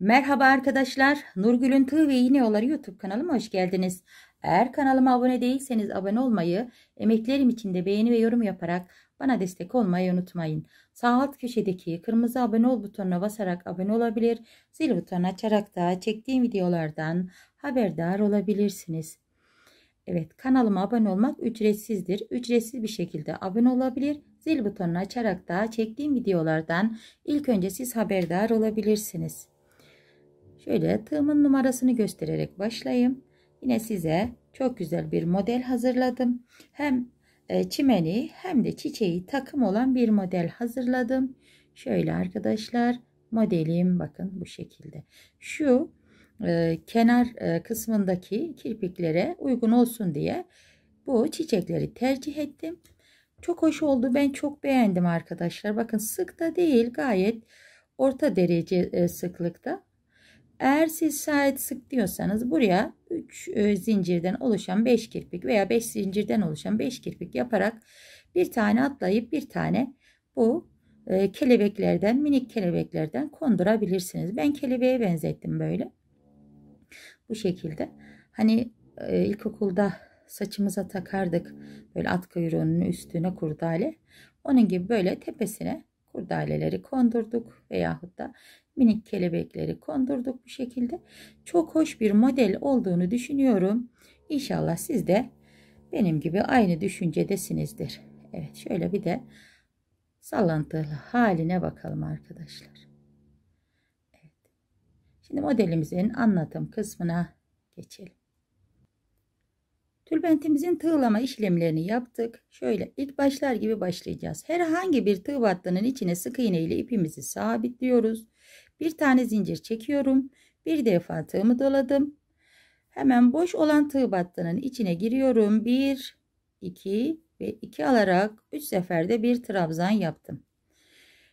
Merhaba arkadaşlar. Nurgül'ün Tığ ve İğne Yolları YouTube kanalıma hoş geldiniz. Eğer kanalıma abone değilseniz abone olmayı, emeklerim için de beğeni ve yorum yaparak bana destek olmayı unutmayın. Sağ alt köşedeki kırmızı abone ol butonuna basarak abone olabilir, zil butonu açarak da çektiğim videolardan haberdar olabilirsiniz. Evet kanalıma abone olmak ücretsizdir. Ücretsiz bir şekilde abone olabilir, zil butonunu açarak da çektiğim videolardan ilk önce siz haberdar olabilirsiniz. Şöyle tığımın numarasını göstererek başlayayım. Yine size çok güzel bir model hazırladım. Hem e, çimeni hem de çiçeği takım olan bir model hazırladım. Şöyle arkadaşlar modelim bakın bu şekilde. Şu e, kenar e, kısmındaki kirpiklere uygun olsun diye bu çiçekleri tercih ettim. Çok hoş oldu. Ben çok beğendim arkadaşlar. Bakın sık da değil gayet orta derece e, sıklıkta. Eğer siz şayet sık diyorsanız buraya 3 e, zincirden oluşan 5 kirpik veya 5 zincirden oluşan 5 kirpik yaparak bir tane atlayıp bir tane bu e, kelebeklerden minik kelebeklerden kondurabilirsiniz. Ben kelebeğe benzettim böyle. Bu şekilde. Hani e, ilkokulda saçımıza takardık böyle at kuyruğunun üstüne kurdale. Onun gibi böyle tepesine kurdaleleri kondurduk veyahut da minik kelebekleri kondurduk bu şekilde. Çok hoş bir model olduğunu düşünüyorum. İnşallah siz de benim gibi aynı düşüncedesinizdir. Evet şöyle bir de sallantılı haline bakalım arkadaşlar. Evet. Şimdi modelimizin anlatım kısmına geçelim. Tülbentimizin tığlama işlemlerini yaptık. Şöyle ilk başlar gibi başlayacağız. Herhangi bir tığ battının içine sık iğne ile ipimizi sabitliyoruz. Bir tane zincir çekiyorum. Bir defa tığımı doladım. Hemen boş olan tığ battının içine giriyorum. 1, 2 ve 2 alarak 3 seferde bir trabzan yaptım.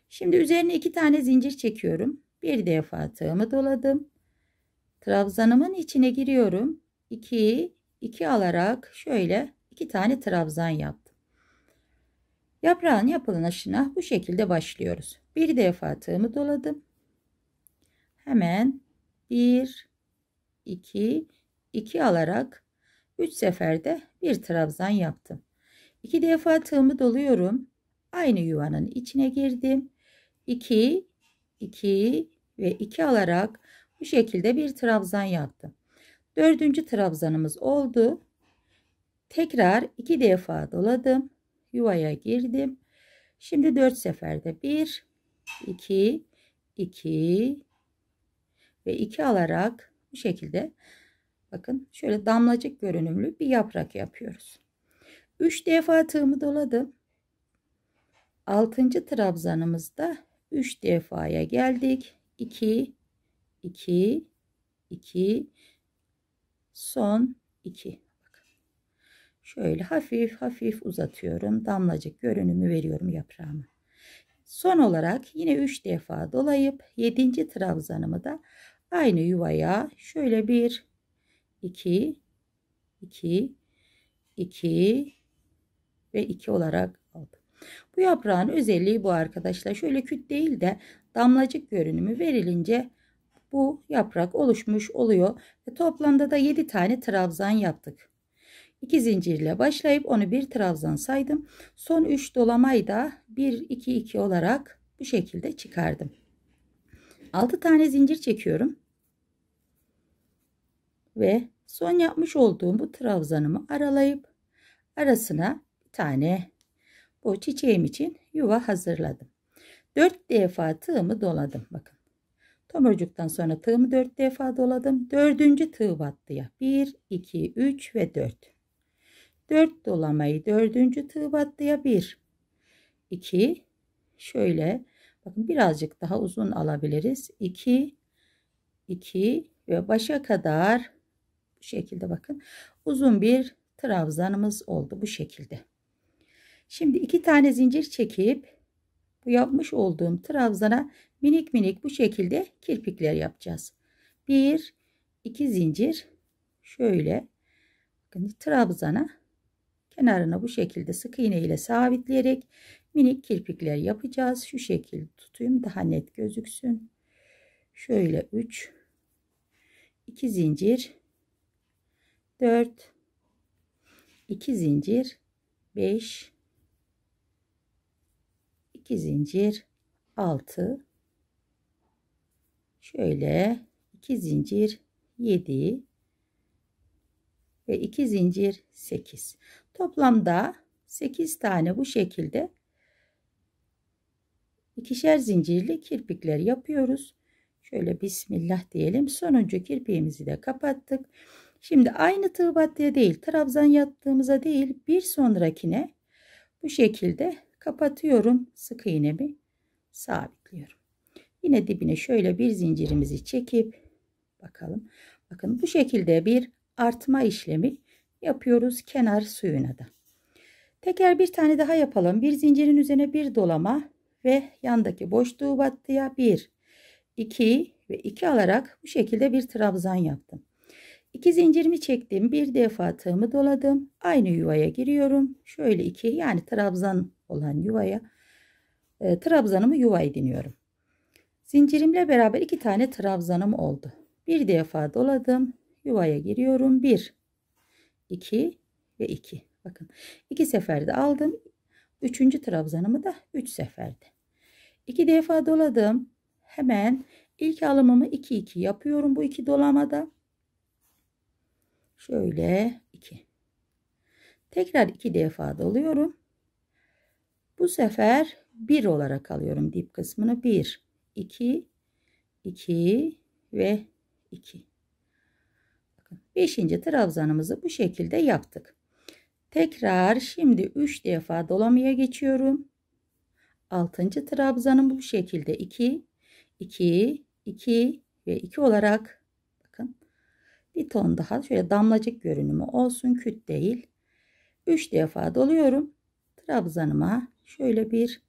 Şimdi üzerine 2 tane zincir çekiyorum. Bir defa tığımı doladım. Trabzanımın içine giriyorum. 2, 2 alarak şöyle 2 tane trabzan yaptım. Yaprağın yapılışına bu şekilde başlıyoruz. Bir defa tığımı doladım hemen 1 2 2 alarak 3 seferde bir trabzan yaptım. 2 defa tığımı doluyorum. Aynı yuvanın içine girdim. 2 2 ve 2 alarak bu şekilde bir trabzan yaptım. Dördüncü trabzanımız oldu. Tekrar iki defa doladım. Yuvaya girdim. Şimdi dört seferde bir, iki, iki, ve 2 alarak bu şekilde bakın şöyle damlacık görünümlü bir yaprak yapıyoruz. 3 defa tığımı doladım. 6. trabzanımızda 3 defaya geldik. 2 2 2 son 2 Şöyle hafif hafif uzatıyorum. Damlacık görünümü veriyorum yaprağıma. Son olarak yine 3 defa dolayıp 7. trabzanımı da aynı yuvaya şöyle bir iki iki iki ve iki olarak aldım. Bu yaprağın özelliği bu arkadaşlar. Şöyle küt değil de damlacık görünümü verilince bu yaprak oluşmuş oluyor. Ve toplamda da 7 tane trabzan yaptık. 2 zincirle başlayıp onu bir trabzan saydım. Son 3 dolamayı da 1 2 2 olarak bu şekilde çıkardım. 6 tane zincir çekiyorum ve son yapmış olduğum bu trabzanımı aralayıp arasına bir tane bu çiçeğim için yuva hazırladım. 4 defa tığımı doladım. Bakın. Tomurcuktan sonra tığımı 4 defa doladım. 4. tığ battıya. 1, 2, 3 ve 4. 4 dolamayı 4. tığ battıya 1, 2, şöyle bakın birazcık daha uzun alabiliriz. 2, 2 ve başa kadar şu şekilde bakın. Uzun bir trabzanımız oldu bu şekilde. Şimdi iki tane zincir çekip bu yapmış olduğum trabzana minik minik bu şekilde kirpikler yapacağız. Bir, iki zincir şöyle bakın trabzana kenarına bu şekilde sık iğne ile sabitleyerek minik kirpikler yapacağız. Şu şekilde tutayım daha net gözüksün. Şöyle 3 2 zincir 4 2 zincir 5 2 zincir 6 şöyle 2 zincir 7 ve 2 zincir 8 toplamda 8 tane bu şekilde ikişer zincirli kirpikler yapıyoruz şöyle bismillah diyelim sonuncu kirpiğimizi de kapattık Şimdi aynı tığ battıya değil trabzan yaptığımıza değil bir sonrakine bu şekilde kapatıyorum. Sık iğnemi sabitliyorum. Yine dibine şöyle bir zincirimizi çekip bakalım. Bakın bu şekilde bir artma işlemi yapıyoruz kenar suyuna da. Teker bir tane daha yapalım. Bir zincirin üzerine bir dolama ve yandaki boşluğu battıya bir, iki ve iki alarak bu şekilde bir trabzan yaptım. İki zincirimi çektim. Bir defa tığımı doladım. Aynı yuvaya giriyorum. Şöyle iki yani trabzan olan yuvaya e, trabzanımı yuva ediniyorum. Zincirimle beraber iki tane trabzanım oldu. Bir defa doladım. Yuvaya giriyorum. Bir, iki ve iki. Bakın iki seferde aldım. Üçüncü trabzanımı da üç seferde. İki defa doladım. Hemen ilk alımımı 2 2 yapıyorum bu iki dolamada. Şöyle 2. Tekrar 2 defa doluyorum. Bu sefer 1 olarak alıyorum dip kısmını. 1, 2, 2 ve 2. Bakın 5. trabzanımızı bu şekilde yaptık. Tekrar şimdi 3 defa dolamaya geçiyorum. 6. trabzanım bu şekilde 2, 2, 2 ve 2 olarak bir ton daha şöyle damlacık görünümü olsun küt değil. 3 defa doluyorum. Trabzanıma şöyle bir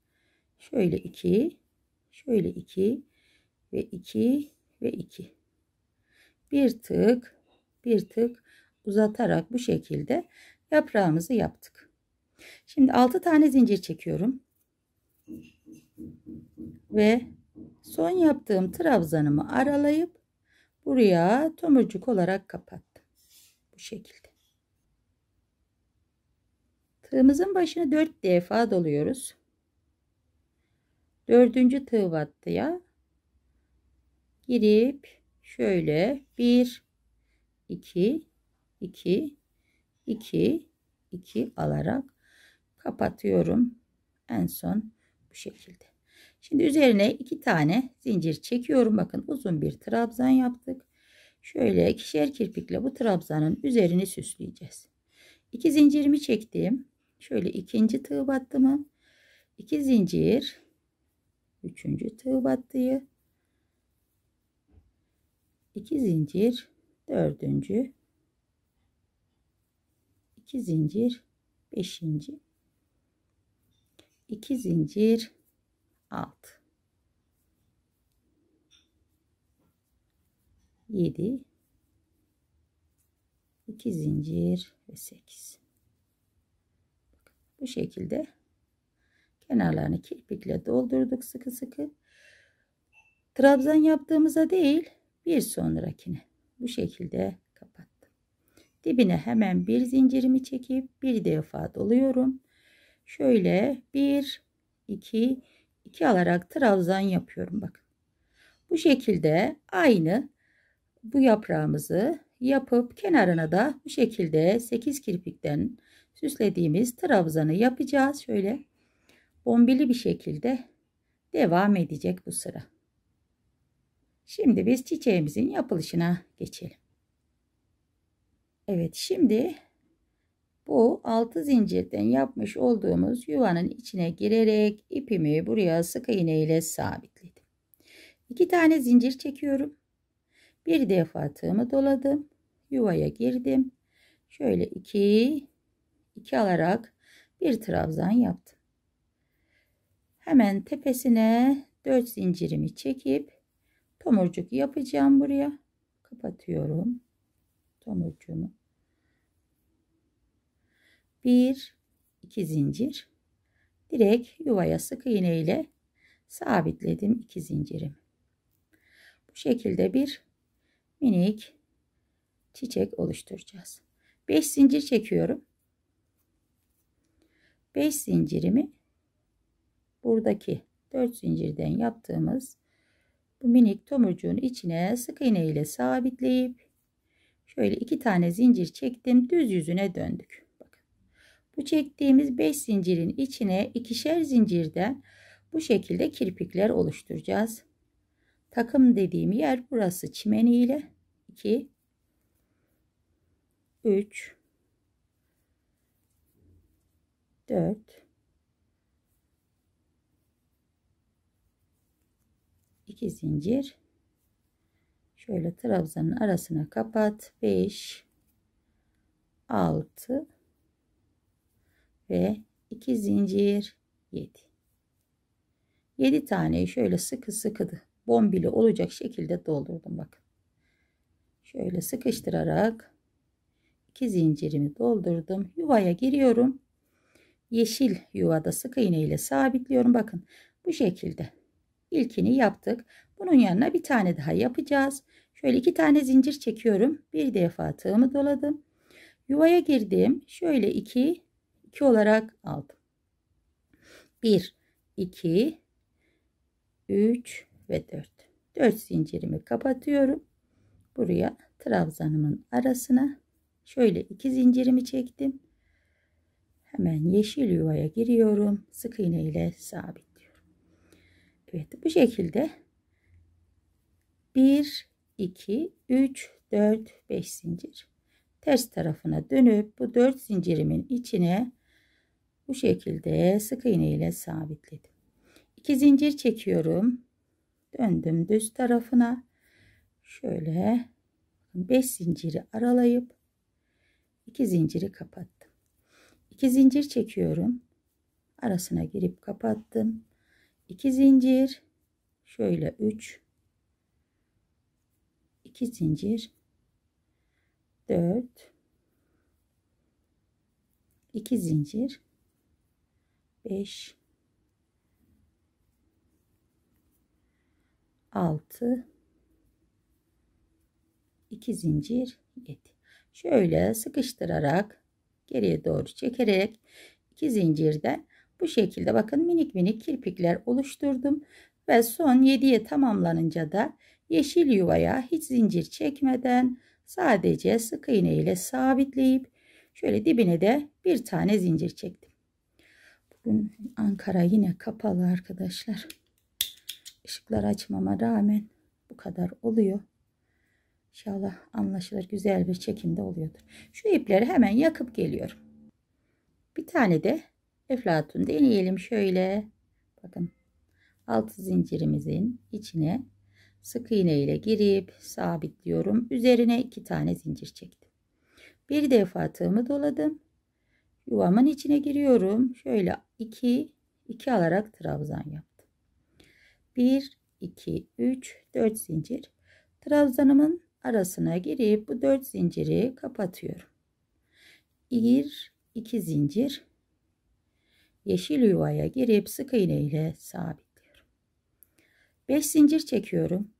şöyle 2 şöyle 2 ve 2 ve 2. Bir tık bir tık uzatarak bu şekilde yaprağımızı yaptık. Şimdi 6 tane zincir çekiyorum. Ve son yaptığım trabzanımı aralayıp buraya tomurcuk olarak kapattım. Bu şekilde. Tığımızın başını 4 defa doluyoruz. 4. tığ vattıya girip şöyle 1 2 2 2 2 alarak kapatıyorum. En son bu şekilde. Şimdi üzerine iki tane zincir çekiyorum. Bakın uzun bir trabzan yaptık. Şöyle ikişer kirpikle bu trabzanın üzerini süsleyeceğiz. İki zincirimi çektim. Şöyle ikinci tığ battımı. İki zincir. Üçüncü tığ battıyı. iki zincir. Dördüncü. iki zincir. Beşinci. iki zincir 6 7 2 zincir ve 8 bu şekilde kenarlarını kirpikle doldurduk sıkı sıkı trabzan yaptığımıza değil bir sonrakine bu şekilde kapattım dibine hemen bir zincirimi çekip bir defa doluyorum şöyle 1 2 2 alarak trabzan yapıyorum bakın. Bu şekilde aynı bu yaprağımızı yapıp kenarına da bu şekilde 8 kirpikten süslediğimiz trabzanı yapacağız. Şöyle bombili bir şekilde devam edecek bu sıra. Şimdi biz çiçeğimizin yapılışına geçelim. Evet şimdi bu 6 zincirden yapmış olduğumuz yuvanın içine girerek ipimi buraya sık iğne ile sabitledim. 2 tane zincir çekiyorum. Bir defa tığımı doladım. Yuvaya girdim. Şöyle 2 2 alarak bir trabzan yaptım. Hemen tepesine 4 zincirimi çekip tomurcuk yapacağım buraya. Kapatıyorum tomurcuğumu. 1 2 zincir direkt yuvaya sık iğne ile sabitledim 2 zincirim. Bu şekilde bir minik çiçek oluşturacağız. 5 zincir çekiyorum. 5 zincirimi buradaki 4 zincirden yaptığımız bu minik tomurcuğun içine sık iğne ile sabitleyip şöyle iki tane zincir çektim düz yüzüne döndük. Bu çektiğimiz 5 zincirin içine ikişer zincirden bu şekilde kirpikler oluşturacağız. Takım dediğim yer burası çimeni ile 2 3 4 2 zincir şöyle trabzanın arasına kapat 5 6 ve 2 zincir 7. 7 taneyi şöyle sıkı sıkı bombili olacak şekilde doldurdum bakın. Şöyle sıkıştırarak 2 zincirimi doldurdum. Yuvaya giriyorum. Yeşil yuvada sık iğne ile sabitliyorum. Bakın bu şekilde. İlkini yaptık. Bunun yanına bir tane daha yapacağız. Şöyle iki tane zincir çekiyorum. Bir defa tığımı doladım. Yuvaya girdim. Şöyle iki 2 olarak aldım. 1, 2, 3 ve 4. 4 zincirimi kapatıyorum. Buraya trabzanımın arasına şöyle 2 zincirimi çektim. Hemen yeşil yuvaya giriyorum. Sık iğne ile sabitliyorum. Evet bu şekilde 1, 2, 3, 4, 5 zincir. Ters tarafına dönüp bu 4 zincirimin içine bu şekilde sık iğne ile sabitledim. 2 zincir çekiyorum. Döndüm düz tarafına. Şöyle 5 zinciri aralayıp 2 zinciri kapattım. 2 zincir çekiyorum. Arasına girip kapattım. 2 zincir. Şöyle 3 2 zincir 4 2 zincir 5 6 2 zincir 7 şöyle sıkıştırarak geriye doğru çekerek 2 zincirde bu şekilde bakın minik minik kirpikler oluşturdum ve son 7'ye tamamlanınca da yeşil yuvaya hiç zincir çekmeden sadece sık iğne ile sabitleyip şöyle dibine de bir tane zincir çektim. Bugün Ankara yine kapalı arkadaşlar. Işıklar açmama rağmen bu kadar oluyor. İnşallah anlaşılır güzel bir çekimde oluyordur. Şu ipleri hemen yakıp geliyorum. Bir tane de eflatun deneyelim şöyle. Bakın altı zincirimizin içine sık iğne ile girip sabitliyorum. Üzerine iki tane zincir çektim. Bir defa tığımı doladım. Yuvamın içine giriyorum. Şöyle 2 2 alarak trabzan yaptım. 1 2 3 4 zincir. Trabzanımın arasına girip bu 4 zinciri kapatıyorum. 1 2 zincir. Yeşil yuvaya girip sık iğne ile sabitliyorum. 5 zincir çekiyorum.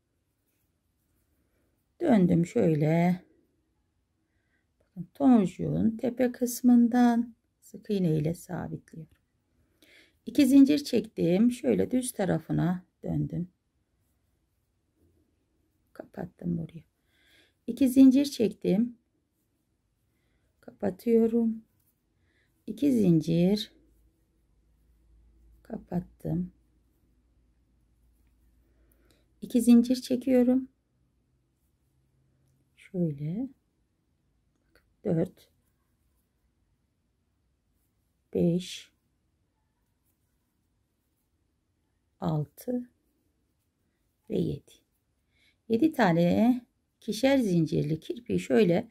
Döndüm şöyle Tonjuğun tepe kısmından sık iğne ile sabitliyorum. İki zincir çektim. Şöyle düz tarafına döndüm. Kapattım burayı. İki zincir çektim. Kapatıyorum. İki zincir kapattım. İki zincir çekiyorum. Şöyle 4 5 6 ve 7. 7 tane kişer zincirli kirpiği şöyle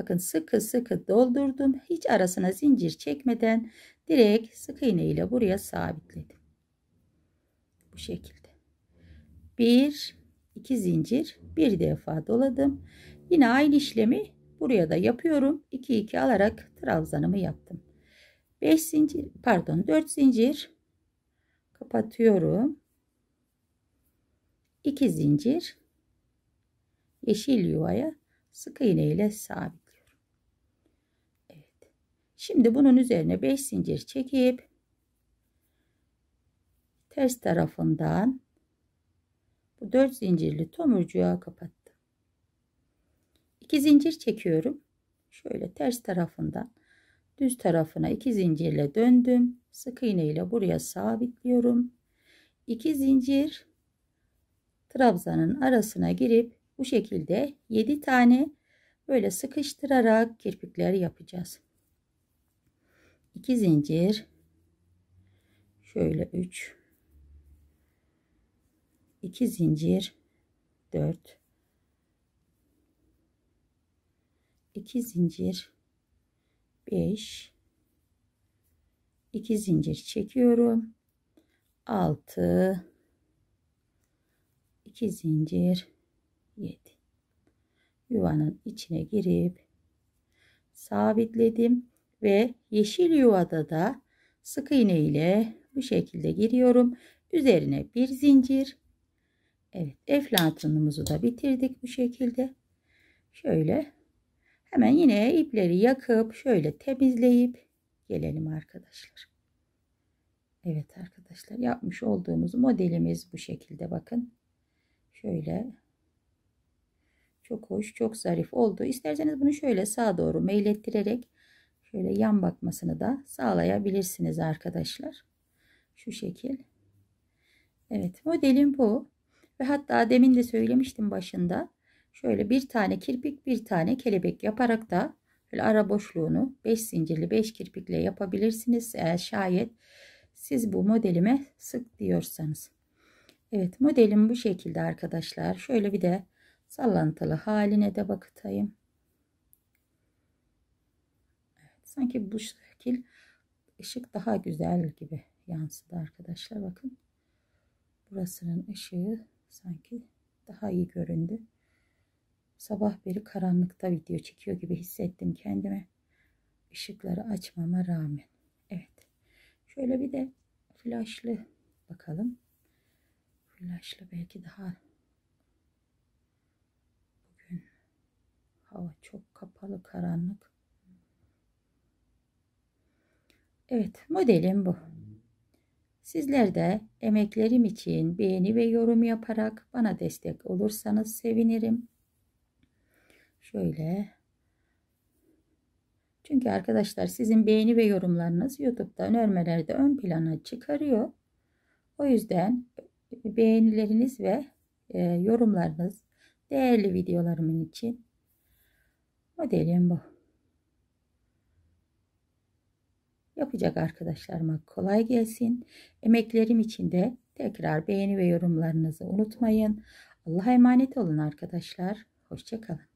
bakın sıkı sıkı doldurdum. Hiç arasına zincir çekmeden direkt sık iğne ile buraya sabitledim. Bu şekilde. 1 2 zincir bir defa doladım. Yine aynı işlemi Buraya da yapıyorum. 2 2 alarak trabzanımı yaptım. 5 zincir pardon 4 zincir kapatıyorum. 2 zincir yeşil yuvaya sık iğne ile sabitliyorum. Evet. Şimdi bunun üzerine 5 zincir çekip ters tarafından bu 4 zincirli tomurcuğa kapattım. 2 zincir çekiyorum. Şöyle ters tarafından düz tarafına iki zincirle döndüm. Sık iğne ile buraya sabitliyorum. 2 zincir trabzanın arasına girip bu şekilde 7 tane böyle sıkıştırarak kirpikler yapacağız. 2 zincir şöyle 3 iki zincir 4 2 zincir 5 2 zincir çekiyorum 6 2 zincir 7 yuvanın içine girip sabitledim ve yeşil yuvada da sık iğne ile bu şekilde giriyorum üzerine bir zincir Evet eflatunumuzu da bitirdik bu şekilde şöyle Hemen yine ipleri yakıp şöyle temizleyip gelelim arkadaşlar. Evet arkadaşlar yapmış olduğumuz modelimiz bu şekilde bakın. Şöyle çok hoş çok zarif oldu. İsterseniz bunu şöyle sağa doğru meylettirerek şöyle yan bakmasını da sağlayabilirsiniz arkadaşlar. Şu şekil. Evet modelim bu. Ve hatta demin de söylemiştim başında şöyle bir tane kirpik bir tane kelebek yaparak da böyle ara boşluğunu 5 zincirli 5 kirpikle yapabilirsiniz. Eğer şayet siz bu modelime sık diyorsanız. Evet modelim bu şekilde arkadaşlar. Şöyle bir de sallantılı haline de bakıtayım. Evet, sanki bu şekil ışık daha güzel gibi yansıdı arkadaşlar. Bakın burasının ışığı sanki daha iyi göründü. Sabah beri karanlıkta video çekiyor gibi hissettim kendime. Işıkları açmama rağmen. Evet. Şöyle bir de flashlı bakalım. Flashlı belki daha bugün hava çok kapalı karanlık. Evet modelim bu. Sizler de emeklerim için beğeni ve yorum yaparak bana destek olursanız sevinirim. Şöyle. Çünkü arkadaşlar sizin beğeni ve yorumlarınız YouTube'da önermelerde ön plana çıkarıyor. O yüzden beğenileriniz ve e, yorumlarınız değerli videolarımın için. Modelim bu. Yapacak arkadaşlarıma kolay gelsin. Emeklerim için de tekrar beğeni ve yorumlarınızı unutmayın. Allah'a emanet olun arkadaşlar. Hoşçakalın.